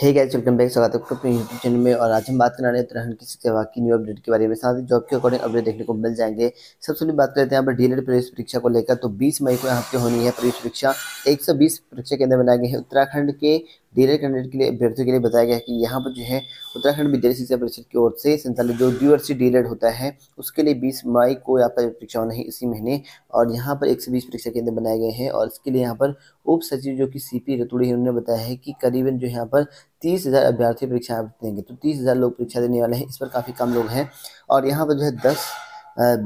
hey guys welcome back स्वागत है आपका अपने यूट्यूब चैनल में और आज हम बात करने उत्तराखंड की सेवा की न्यू अपडेट के बारे में साथ ही जॉब के अकॉर्डिंग अपडेट देखने को मिल जाएंगे सबसे पहले बात करते हैं यहाँ पर डीएलएड प्रवेश परीक्षा को लेकर तो 20 मई को यहाँ पे होनी है प्रवेश परीक्षा 120 परीक्षा केंद्र बनाए गए हैं उत्तराखंड के डीएलएड कैंडिडेट के लिए अभ्यर्थियों के लिए बताया गया है कि यहाँ पर जो है उत्तराखंड विद्यालय शिक्षा परिषद की ओर से संचालित जो यूनिवर्सिटी डीएलएड होता है उसके लिए बीस मई को यहाँ पर परीक्षा होना है इसी महीने और यहाँ पर एक परीक्षा केंद्र बनाए गए हैं और इसके लिए यहाँ पर उप सचिव जो कि सी पी रतुड़ी उन्होंने बताया है कि करीबन जो यहाँ पर तीस हज़ार अभ्यर्थी परीक्षा देंगे तो तीस हज़ार लोग परीक्षा देने वाले हैं इस पर काफ़ी कम लोग हैं और यहाँ पर जो है दस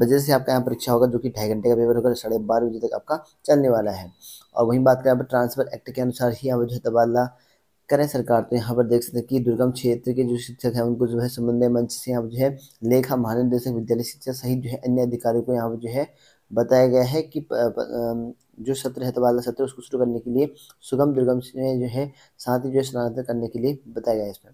बजे से आपका यहाँ परीक्षा होगा जो कि ढाई घंटे का पेपर होगा साढ़े बारह बजे तक आपका चलने वाला है और वहीं बात करें यहाँ पर ट्रांसफर एक्ट के अनुसार ही यहाँ पर जो है तबादला करें सरकार तो यहाँ पर देख सकते हैं कि दुर्गम क्षेत्र के जो शिक्षक हैं उनको जो है समन्वय मंच से यहाँ पर जो है लेखा महानिदेशक विद्यालय शिक्षा सहित जो है अन्य अधिकारियों को यहाँ पर जो है बताया गया है कि प, प, प, जो सत्र है तबादला सत्र उसको शुरू करने के लिए सुगम दुर्गम जो है साथ ही जो है स्नातक करने के लिए बताया गया है इसमें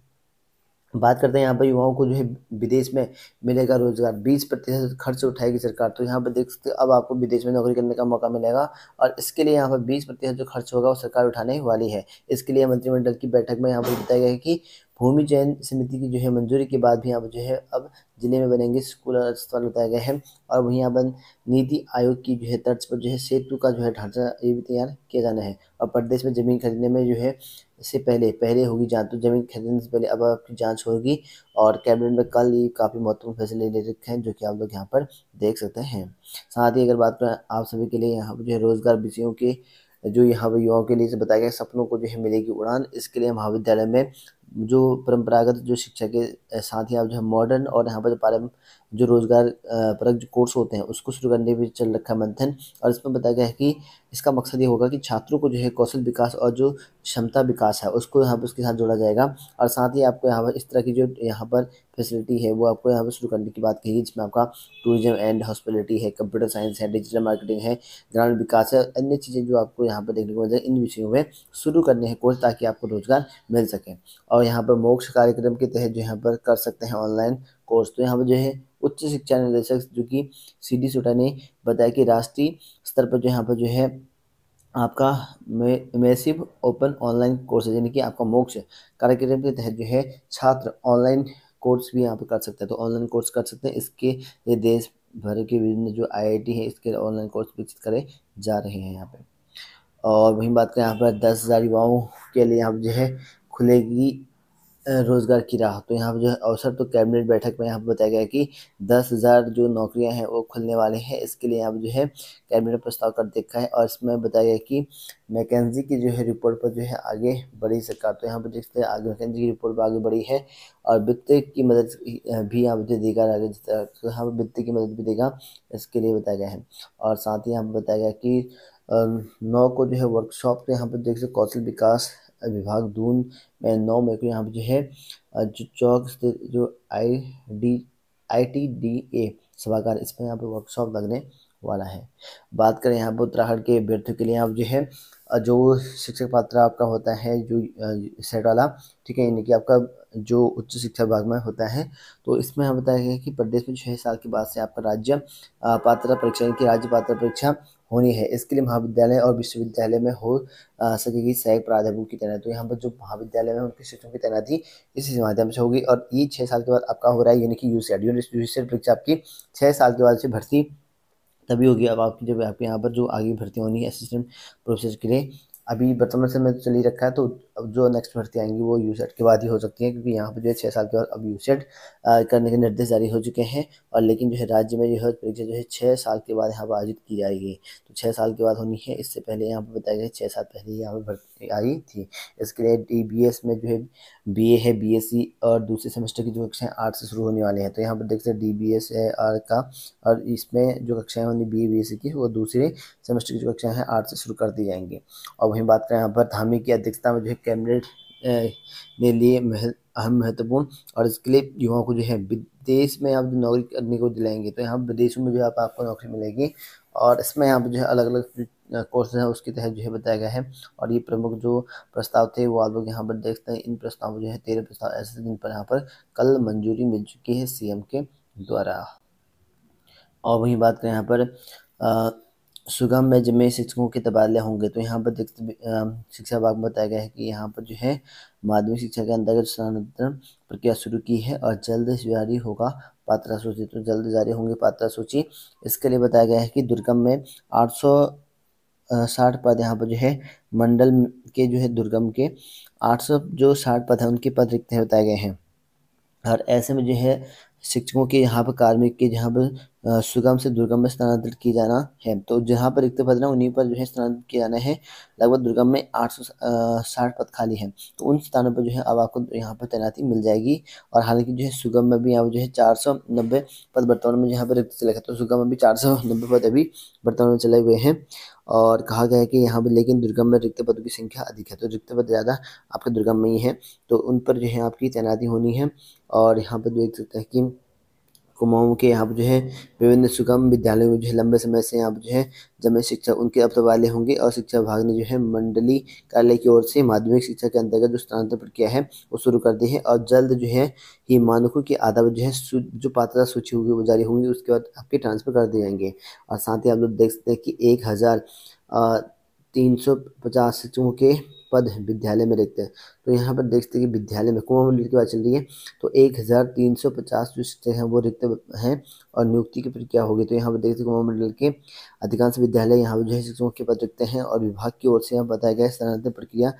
बात करते हैं यहाँ पर युवाओं को जो है विदेश में मिलेगा रोजगार बीस प्रतिशत खर्च उठाएगी सरकार तो यहाँ पर देख सकते अब आपको विदेश में नौकरी करने का मौका मिलेगा और इसके लिए यहाँ पर बीस प्रतिशत जो खर्च होगा वो सरकार उठाने वाली है इसके लिए मंत्रिमंडल की बैठक में यहाँ पर बताया गया है कि भूमि चयन समिति की जो है मंजूरी के बाद भी यहाँ पर जो है अब ज़िले में बनेंगे स्कूल और अस्पताल बताया गया है और वहीं यहाँ पर नीति आयोग की जो है तर्ज पर जो है सेतु का जो है ढांचा ये भी तैयार किया जाना है और प्रदेश में ज़मीन खरीदने में जो है इससे पहले पहले होगी जांच तो जमीन खरीदने से पहले अब आपकी जाँच होगी और कैबिनेट में कल ये काफ़ी महत्वपूर्ण फैसले ले रखे हैं जो कि आप लोग यहाँ पर देख सकते हैं साथ ही अगर बात करें आप सभी के लिए यहाँ पर जो है रोजगार विषयों के जो यहाँ पर युवाओं के लिए बताया गया सपनों को जो है मिलेगी उड़ान इसके लिए महाविद्यालय में जो परंपरागत जो शिक्षा के साथ ही आप जो है मॉडर्न और यहाँ पर जो पारम जो रोजगार परक जो कोर्स होते हैं उसको शुरू करने भी चल रखा मंथन और इसमें बताया गया है कि इसका मकसद ये होगा कि छात्रों को जो है कौशल विकास और जो क्षमता विकास है उसको यहाँ पर उसके साथ जोड़ा जाएगा और साथ ही आपको यहाँ पर इस तरह की जो यहाँ पर फैसिलिटी है वो आपको यहाँ पर शुरू करने की बात कही जिसमें आपका टूरिज्म एंड हॉस्पिटलिटी है कंप्यूटर साइंस है डिजिटल मार्केटिंग है ग्रामीण विकास है अन्य चीज़ें जो आपको यहाँ पर देखने को मिल जाए इन विषयों में शुरू करने हैं कोर्स ताकि आपको रोजगार मिल सके और यहाँ पर मोक्ष कार्यक्रम के तहत जो यहाँ पर कर सकते हैं ऑनलाइन कोर्स तो यहाँ पर जो है उच्च शिक्षा निदेशक जो कि सी डी सोटा ने बताया कि राष्ट्रीय स्तर पर जो यहाँ पर जो है आपका मेसिव ओपन ऑनलाइन कोर्स है यानी कि आपका मोक्ष कार्यक्रम के तहत जो है छात्र ऑनलाइन कोर्स भी यहाँ पर कर सकते हैं तो ऑनलाइन कोर्स कर सकते हैं इसके लिए देश भर के विभिन्न जो आईआईटी है इसके ऑनलाइन कोर्स विकसित करे जा रहे हैं यहाँ पे और वहीं बात करें यहाँ पर दस हज़ार युवाओं के लिए यहाँ पर जो है खुलेगी रोज़गार की राह तो यहाँ पर जो है अवसर तो कैबिनेट बैठक में यहाँ पर बताया गया कि दस हज़ार जो नौकरियाँ हैं वो खुलने वाले हैं इसके लिए यहाँ पर जो है कैबिनेट प्रस्ताव कर देखा है और इसमें बताया गया कि मैकेजी की जो है रिपोर्ट पर जो है आगे बढ़ी सरकार तो यहाँ पर देखते हैं आगे मैकेजी की रिपोर्ट पर आगे बढ़ी है और वित्त की मदद भी यहाँ पर देगा तो यहाँ पर वित्त की मदद भी देगा इसके लिए बताया गया है और साथ ही यहाँ पर बताया गया कि नौ को जो है वर्कशॉप यहाँ पर देख सकते कौशल विकास विभाग दून में नौ मई को यहाँ पर जो है जो चौक स्थित जो I D I T D A सभागार इसमें यहाँ पर वर्कशॉप लगने वाला है बात करें यहाँ पर उत्तराखंड के अभ्यर्थियों के लिए यहाँ जो है जो शिक्षक पात्र आपका होता है जो सेट वाला ठीक है यानी कि आपका जो उच्च शिक्षा विभाग में होता है तो इसमें हम बताया गया कि प्रदेश में छः साल के बाद से आपका राज्य पात्र परीक्षा यानी कि राज्य पात्र परीक्षा होनी है इसके लिए महाविद्यालय और विश्वविद्यालय में हो सकेगी सहायक प्राध्यापक की तैनाती तो यहाँ पर जो महाविद्यालय में उनके शिक्षकों की तैनाती इसी माध्यम से होगी और ये छः साल के बाद आपका हो रहा है यानी कि यू सी परीक्षा आपकी छः साल के बाद से भर्ती तभी होगी अब आपकी जब आपके यहाँ पर जो आगे भर्ती होनी है असिस्टेंट प्रोफेसर के लिए अभी वर्तमान समय तो चली रखा है तो अब जो नेक्स्ट भर्ती आएंगी वो यू के बाद ही हो सकती है क्योंकि यहाँ पर जो है छः साल के बाद अब यू करने के निर्देश जारी हो चुके हैं और लेकिन जो है राज्य में जो है परीक्षा जो है छः साल के बाद यहाँ पर आयोजित की जाएगी तो छः साल के बाद होनी है इससे पहले यहाँ पर बताया गया छः साल पहले यहाँ पर भर्ती आई थी इसके लिए डी में जो है बीए है बीएससी e और दूसरे सेमेस्टर की जो कक्षाएं आर्ट से शुरू होने वाली हैं तो यहाँ पर देख सकते हैं डी बी एस है आर का और इसमें जो कक्षाएं होंगी B A B S C की वो दूसरे सेमेस्टर की जो कक्षाएं हैं आर्ट से शुरू कर दी जाएंगी और वहीं बात करें यहाँ पर धामी की अध्यक्षता में जो है कैबिनेट ने लिए अहम महत्वपूर्ण और इसके लिए युवाओं को जो है विदेश में आप नौकरी करने को दिलाएंगे तो यहाँ विदेशों में जो है आपको नौकरी मिलेगी और इसमें यहाँ पर जो है अलग अलग कोर्स है उसके तहत जो है बताया गया है और ये प्रमुख जो प्रस्ताव थे वो आप लोग यहाँ पर देखते हैं इन प्रस्ताव जो है तेरह प्रस्ताव ऐसे जिन पर यहाँ पर कल मंजूरी मिल चुकी है सीएम के द्वारा और वही बात करें यहाँ पर आ, सुगम में जिनमें शिक्षकों के तबादले होंगे तो यहाँ पर शिक्षा विभाग में बताया गया है कि यहाँ पर जो है माध्यमिक शिक्षा के अंतर्गत स्थानांतरण प्रक्रिया शुरू की है और जल्द जारी होगा पात्रा सूची तो जल्द जारी होंगे पात्रा सूची इसके लिए बताया गया है कि दुर्गम में आठ साठ पद यहाँ पर जो है मंडल के जो है दुर्गम के आठ सौ जो साठ पद हैं उनके पद रिक्त बताए गए हैं और ऐसे में जो है शिक्षकों के यहाँ पर कार्मिक के जहाँ पर सुगम से दुर्गम में स्थानांतरित किया जाना है तो जहाँ पर रिक्त पद ना उन्हीं पर जो है स्थानांतरित किया जाना है लगभग दुर्गम में आठ सौ साठ पद खाली है तो उन स्थानों पर जो है अब आपको यहाँ पर तैनाती मिल जाएगी और हालांकि जो है सुगम में भी यहाँ जो है चार सौ नब्बे पद वर्तमान में यहाँ पर रिक्त चले गए तो सुगम में भी चार सौ नब्बे पद अभी वर्तमान में चले हुए हैं और कहा गया है कि यहाँ पर लेकिन दुर्गम में रिक्त पदों की संख्या अधिक है तो रिक्त पद ज़्यादा आपके दुर्गम में ही है तो उन पर जो है आपकी तैनाती होनी है और यहाँ पर देख सकते हैं कि कुमाऊँ के यहाँ पर जो है विभिन्न सुगम विद्यालयों में जो है लंबे समय से यहाँ पर जो है जमे शिक्षा उनके अब तो वाले होंगे और शिक्षा विभाग ने जो है मंडली कार्यालय की ओर से माध्यमिक शिक्षा के अंतर्गत जो स्थानांतरण प्रक्रिया है वो शुरू कर दी है और जल्द जो है ये मानकों के आधार जो है जो पात्रता सूची होगी वो जारी होंगी उसके बाद आपके ट्रांसफर कर दिए जाएंगे और साथ ही आप लोग देख सकते हैं कि एक हज़ार तीन सौ पचास शिक्षकों के पद हैं विद्यालय में देखते हैं तो यहाँ पर देखते हैं कि विद्यालय में मंडल की बात चल रही है तो एक हज़ार तीन सौ पचास जो शिक्षक हैं वो रिक्त हैं और नियुक्ति की प्रक्रिया होगी तो यहाँ पर देखते हैं कुमा मंडल के अधिकांश विद्यालय यहाँ पर जो है शिक्षकों के पद रिक्त हैं और विभाग की ओर से यहाँ बताया गया है स्थानांतरण प्रक्रिया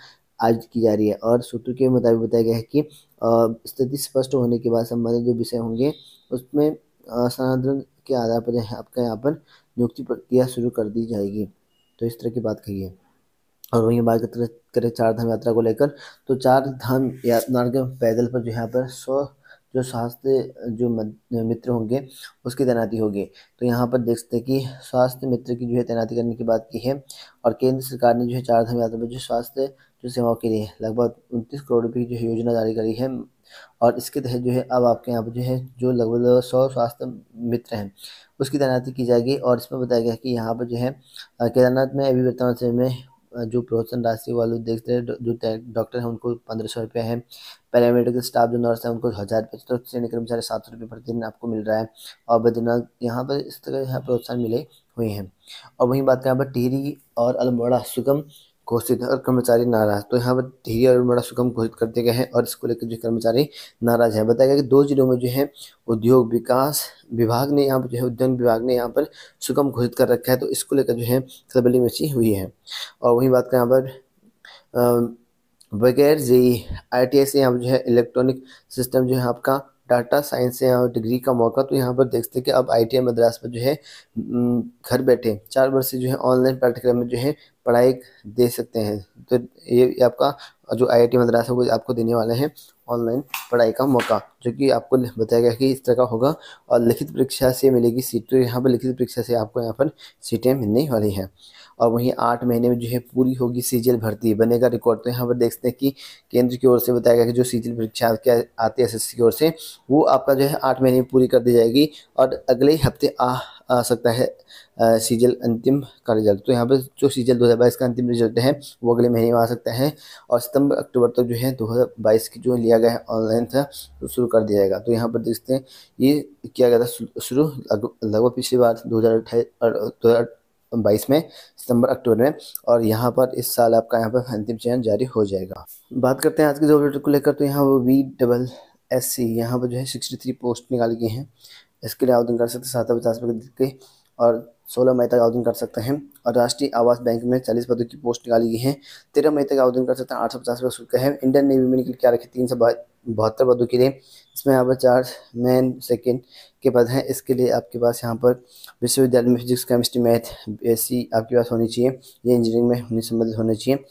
आज की जा रही है और सूत्र के मुताबिक बताया गया है कि स्थिति स्पष्ट होने के बाद संबंधित जो विषय होंगे उसमें स्थानांतरण के आधार पर आपका यहाँ पर नियुक्ति प्रक्रिया शुरू कर दी जाएगी तो इस तरह की बात कही है और वहीं बात करें करें चार धाम यात्रा को लेकर तो चार धाम यात्रा के पैदल पर जो यहाँ पर सौ जो स्वास्थ्य जो मित्र होंगे उसकी तैनाती होगी तो यहाँ पर देख सकते हैं कि स्वास्थ्य मित्र की जो है तैनाती करने की बात की है और केंद्र सरकार ने जो है चार धाम यात्रा पर जो स्वास्थ्य जो सेवाओं के लिए लगभग उनतीस करोड़ रुपये की जो है योजना जारी करी है और इसके तहत जो है अब आपके यहाँ पर जो है जो लगभग लगभग सौ स्वास्थ्य मित्र हैं उसकी तैनाती की जाएगी और इसमें बताया गया कि यहाँ पर जो है केदारनाथ में अभी वर्तमान समय में जो प्रोत्साहन राशि वाले देखते हैं जो डॉक्टर हैं उनको पंद्रह सौ रुपये है पैरामेडिकल स्टाफ जो नर्स है उनको हज़ार रुपये तो श्रेणी कर्मचारी सात सौ रुपये प्रतिदिन आपको मिल रहा है और बद्रीनाथ यहाँ पर इस तरह यहाँ प्रोत्साहन मिले हुए हैं और वहीं बात करें यहाँ पर टिहरी और अल्मोड़ा सुगम घोषित है और कर्मचारी नाराज तो यहाँ पर धीरे और बड़ा सुगम घोषित कर दिया गया है और इसको लेकर जो कर्मचारी नाराज है बताया गया कि दो जिलों में जो है उद्योग विकास विभाग ने यहाँ पर जो है उद्यन विभाग ने यहाँ पर सुगम घोषित कर रखा है तो इसको लेकर जो है खलबली मची हुई है और वही बात करें यहाँ पर बगैर जी आई टी आई से यहाँ पर जो है इलेक्ट्रॉनिक सिस्टम जो है आपका डाटा साइंस से यहाँ डिग्री का मौका तो यहाँ पर देखते हैं कि अब आई मद्रास में जो है घर बैठे चार वर्ष से जो है ऑनलाइन पाठ्यक्रम में जो है पढ़ाई दे सकते हैं तो ये आपका जो आई आई मद्रास है वो आपको देने वाले हैं ऑनलाइन पढ़ाई का मौका जो कि आपको बताया गया कि इस तरह का होगा और लिखित परीक्षा से मिलेगी सीट तो यहाँ पर लिखित परीक्षा से आपको यहाँ पर सीटें मिलने वाली हैं और वहीं आठ महीने में जो है पूरी होगी एल भर्ती बनेगा रिकॉर्ड तो यहाँ पर देखते हैं कि केंद्र की ओर से बताया गया कि जो सीजीएल परीक्षा के आती है एस की ओर से वो आपका जो है आठ महीने में पूरी कर दी जाएगी और अगले हफ्ते आ सकता है सीजल अंतिम का रिजल्ट तो यहाँ पर जो सीजल 2022 का अंतिम रिजल्ट है वो अगले महीने में आ सकता है और सितंबर अक्टूबर तक तो जो है 2022 की जो लिया गया है ऑनलाइन था तो शुरू कर दिया जाएगा तो यहाँ पर देखते हैं ये किया गया था शुरू लगभग पिछली बार दो हज़ार बाईस में सितंबर अक्टूबर में और यहाँ पर इस साल आपका यहाँ पर अंतिम चयन जारी हो जाएगा बात करते हैं आज के जॉब लेटर को लेकर तो यहाँ वो वी डबल एस सी यहाँ पर जो है सिक्सटी थ्री पोस्ट निकाली गई हैं इसके लिए आवेदन कर सकते हैं सहायता पचास के और सोलह मई तक आवेदन कर सकते हैं और राष्ट्रीय आवास बैंक में चालीस पदों की पोस्ट निकाली गई है तेरह मई तक आवेदन कर सकते हैं आठ सौ पचास शुल्क है इंडियन नेवी में क्या रखे तीन सौ बहत्तर पदों के लिए इसमें यहाँ पर चार मैन सेकेंड के पद हैं इसके लिए आपके पास यहाँ पर विश्वविद्यालय में फिजिक्स केमिस्ट्री मैथ एस आपके पास होनी चाहिए ये इंजीनियरिंग में होने संबंधित होने चाहिए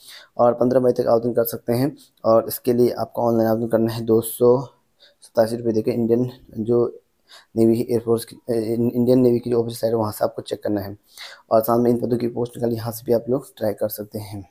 और पंद्रह मई तक आवेदन कर सकते हैं और इसके लिए आपको ऑनलाइन आवेदन करना है दो सौ सतासी रुपये देकर इंडियन जो नेवी एयरफोर्स की इंडियन नेवी की जो ऑफिस है वहाँ से आपको चेक करना है और साथ में इन पदों की पोस्ट निकाली यहाँ से भी आप लोग ट्राई कर सकते हैं